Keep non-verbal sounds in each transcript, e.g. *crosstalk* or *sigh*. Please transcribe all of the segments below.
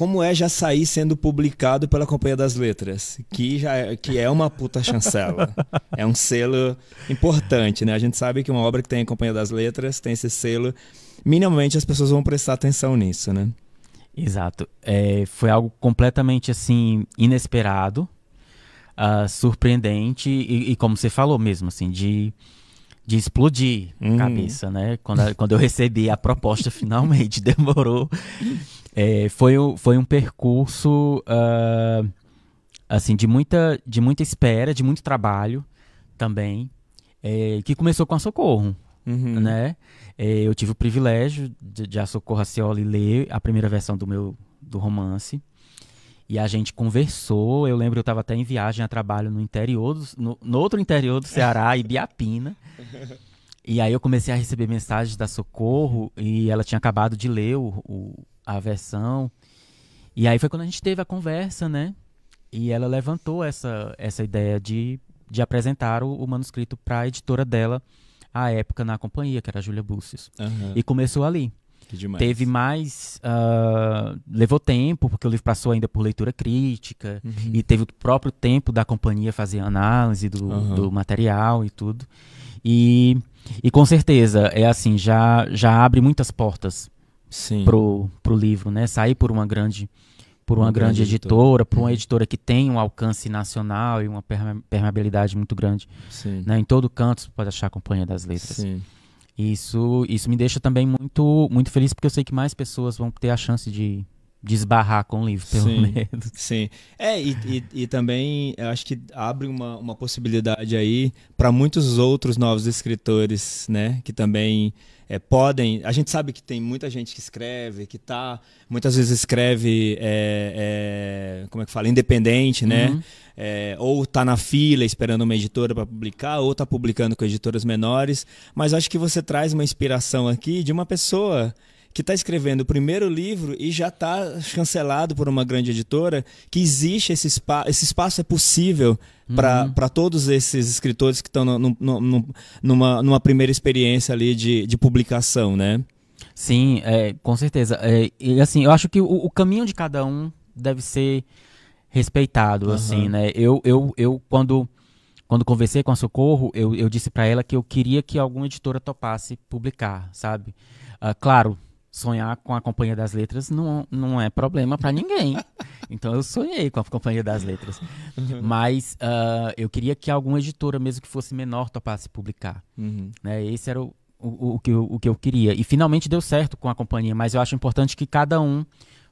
como é já sair sendo publicado pela Companhia das Letras, que, já é, que é uma puta chancela. é um selo importante, né? A gente sabe que uma obra que tem a Companhia das Letras tem esse selo. Minimamente as pessoas vão prestar atenção nisso, né? Exato. É, foi algo completamente assim inesperado, uh, surpreendente e, e, como você falou mesmo, assim, de, de explodir hum. a uhum. cabeça, né? Quando, quando eu recebi a proposta *laughs* finalmente, demorou é, foi, foi um percurso uh, assim de muita, de muita espera, de muito trabalho também, é, que começou com a Socorro. Uhum. Né? É, eu tive o privilégio de, de a Socorro Acioli ler a primeira versão do meu do romance. E a gente conversou. Eu lembro eu estava até em viagem a trabalho no interior, do, no, no outro interior do Ceará, *laughs* Ibiapina. E aí eu comecei a receber mensagens da Socorro e ela tinha acabado de ler o, o, a versão. E aí foi quando a gente teve a conversa, né? E ela levantou essa, essa ideia de, de apresentar o, o manuscrito para a editora dela à época na companhia, que era a Júlia Búcios. Uhum. E começou ali. Teve mais. Uh, levou tempo, porque o livro passou ainda por leitura crítica, uhum. e teve o próprio tempo da companhia fazer análise do, uhum. do material e tudo. E, e com certeza, é assim, já, já abre muitas portas Sim. pro, pro livro, né? Sair por uma grande por uma, uma grande, grande, editora, editora por uma uhum. editora que tem um alcance nacional e uma permeabilidade muito grande. Sim. Né? Em todo canto você pode achar a Companhia das Letras. Sim. Isso, isso me deixa também muito, muito feliz, porque eu sei que mais pessoas vão ter a chance de, desbarrar com o livro, pelo sim, menos. Sim. É, e, e, e, também acho que abre uma, uma possibilidade aí para muitos outros novos escritores, né? Que também é, podem. A gente sabe que tem muita gente que escreve, que tá. Muitas vezes escreve. É, é, como é que fala? Independente, né? Uhum. É, ou tá na fila esperando uma editora para publicar, ou tá publicando com editoras menores. Mas acho que você traz uma inspiração aqui de uma pessoa que está escrevendo o primeiro livro e já está chancelado por uma grande editora, que existe esse espaço, esse espaço é possível para uhum. todos esses escritores que estão numa, numa primeira experiência ali de, de publicação, né? Sim, é, com certeza. É, e assim, eu acho que o, o, caminho de cada um deve ser respeitado, uhum. assim, né? Eu, eu, eu quando quando conversei com a Socorro, eu, eu disse para ela que eu queria que alguma editora topasse publicar, sabe? Uh, claro, sonhar com a Companhia das Letras não, não é problema para ninguém. *laughs* Então eu sonhei com a Companhia das Letras. Uhum. Mas uh, eu queria que alguma editora, mesmo que fosse menor, topasse publicar. Uhum. Né? Esse era o, o, o, que eu, o que eu queria. E finalmente deu certo com a companhia, mas eu acho importante que cada um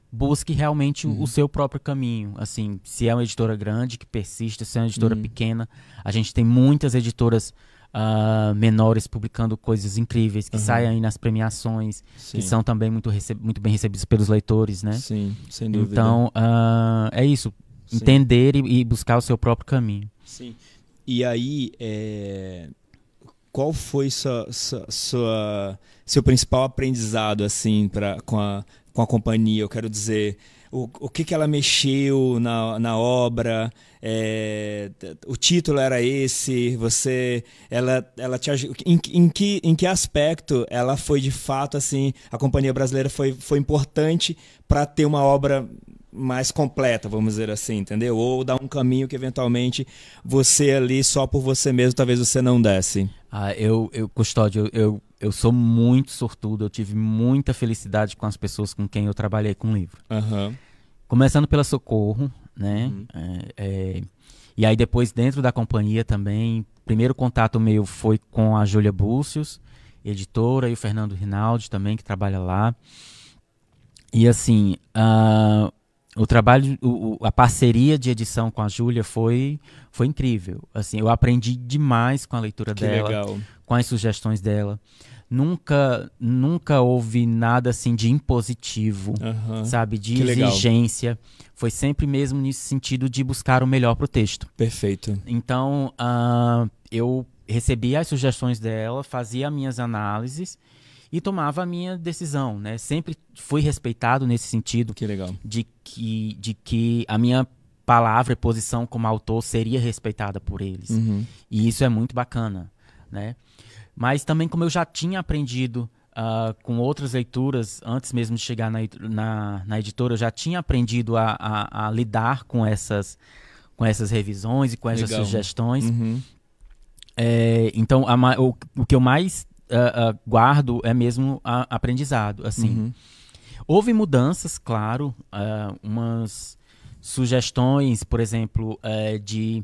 busque realmente uhum. o seu próprio caminho. Assim, se é uma editora grande, que persista, se é uma editora uhum. pequena. A gente tem muitas editoras uh, menores publicando coisas incríveis que uhum. saem aí nas premiações, Sim. que são também muito, muito bem recebidos pelos leitores, né? Sim, sem dúvida. Então, uh, é isso. Sim. Entender e, e, buscar o seu próprio caminho. Sim. E aí, é... qual foi sua, sua, sua, seu principal aprendizado, assim, para com a com a companhia, eu quero dizer. O, o que, que ela mexeu na, na obra, é, o título era esse, você, ela, ela te em, em, que, em que aspecto ela foi de fato assim, a companhia brasileira foi, foi importante para ter uma obra mais completa, vamos dizer assim, entendeu? Ou dar um caminho que eventualmente você ali só por você mesmo talvez você não desse. Ah, eu, eu custódio, eu, eu, eu sou muito sortudo, eu tive muita felicidade com as pessoas com quem eu trabalhei com o livro. Uhum. Começando pela Socorro, né? Uhum. É, é, e aí depois dentro da companhia também, primeiro contato meu foi com a Júlia Búcios, editora, e o Fernando Rinaldi também, que trabalha lá. E assim, uh, o trabalho, o, a parceria de edição com a Júlia foi, foi incrível. Assim, eu aprendi demais com a leitura que dela, legal. com as sugestões dela. Nunca, nunca houve nada assim de impositivo, uh -huh. sabe, de que exigência. Legal. Foi sempre mesmo nesse sentido de buscar o melhor para o texto. Perfeito. Então, uh, eu recebia as sugestões dela, fazia minhas análises e tomava a minha decisão, né? Sempre fui respeitado nesse sentido. Que legal. De que, de que a minha palavra e posição como autor seria respeitada por eles. Uhum. E isso é muito bacana, né? Mas também como eu já tinha aprendido uh, com outras leituras, antes mesmo de chegar na, na, na editora, eu já tinha aprendido a, a, a, lidar com essas, com essas revisões e com essas legal. sugestões. Uhum. É, então, a, o, o que eu mais uh, uh, guardo é mesmo a, aprendizado, assim. Uhum. Houve mudanças, claro, uh, umas sugestões, por exemplo, eh, de,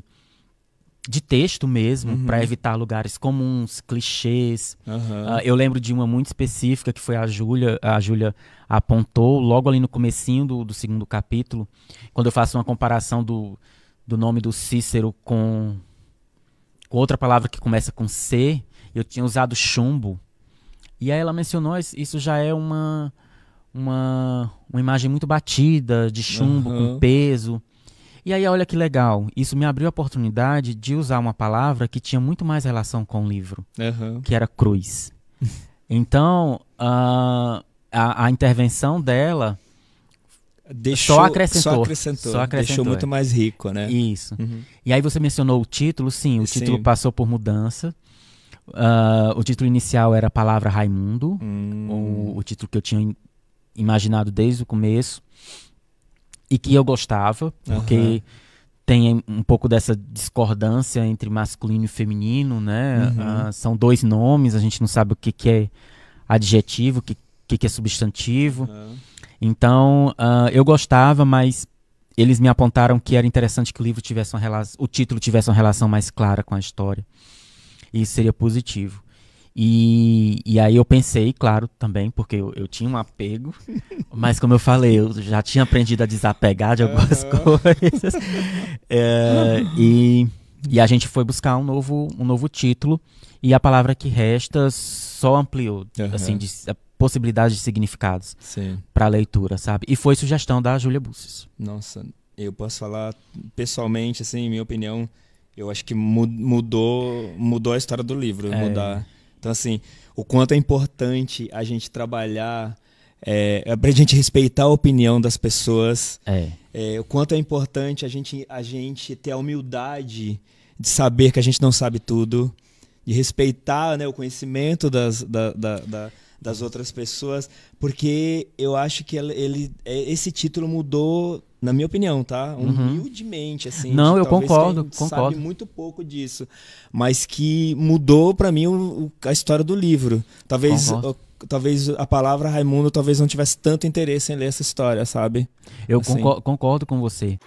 de texto mesmo, uhum. para evitar lugares comuns, clichês. Uhum. eu lembro de uma muito específica que foi a Júlia, a Júlia apontou logo ali no comecinho do, do segundo capítulo, quando eu faço uma comparação do, do nome do Cícero com outra palavra que começa com C, eu tinha usado chumbo. E aí ela mencionou, isso já é uma uma, uma imagem muito batida, de chumbo uhum. com peso. E aí, olha que legal, isso me abriu a oportunidade de usar uma palavra que tinha muito mais relação com o livro, uhum. que era cruz. *laughs* então, uh, a, a intervenção dela deixou, só acrescentou, só acrescentou. Só acrescentou. Deixou é. muito mais rico, né? Isso. Uhum. E aí você mencionou o título, sim, o sim. título passou por mudança. Uh, o título inicial era Palavra Raimundo, hum. o, o, título que eu tinha imaginado desde o começo e que eu gostava, porque uhum. tem um pouco dessa discordância entre masculino e feminino, né? Uhum. Uh, são dois nomes, a gente não sabe o que, que é adjetivo, o que, que, que é substantivo. Uhum. Então, uh, eu gostava, mas eles me apontaram que era interessante que o livro tivesse uma relação, o título tivesse uma relação mais clara com a história. E isso seria positivo. E, e aí eu pensei, claro, também, porque eu, eu tinha um apego, *laughs* mas como eu falei, eu já tinha aprendido a desapegar de algumas uhum. coisas. É, e, e a gente foi buscar um novo, um novo título, e a palavra que resta só ampliou, uhum. assim, de, possibilidade de significados para a leitura, sabe? E foi sugestão da Júlia Busses. Nossa, eu posso falar pessoalmente, assim, minha opinião eu acho que mudou, mudou a história do livro. É. Mudar. Então, assim, o quanto é importante a gente trabalhar, eh, é, para a gente respeitar a opinião das pessoas, é. É, o quanto é importante a gente, a gente ter a humildade de saber que a gente não sabe tudo, de respeitar né, o conhecimento das, da, da, da das outras pessoas, porque eu acho que ele, é, esse título mudou, na minha opinião, tá? Uhum. Humildemente, assim. Não, eu concordo, concordo. Sabe muito pouco disso, mas que mudou para mim o, a história do livro. Talvez talvez a palavra Raimundo talvez não tivesse tanto interesse em ler essa história, sabe? Eu assim. concordo, concordo com você.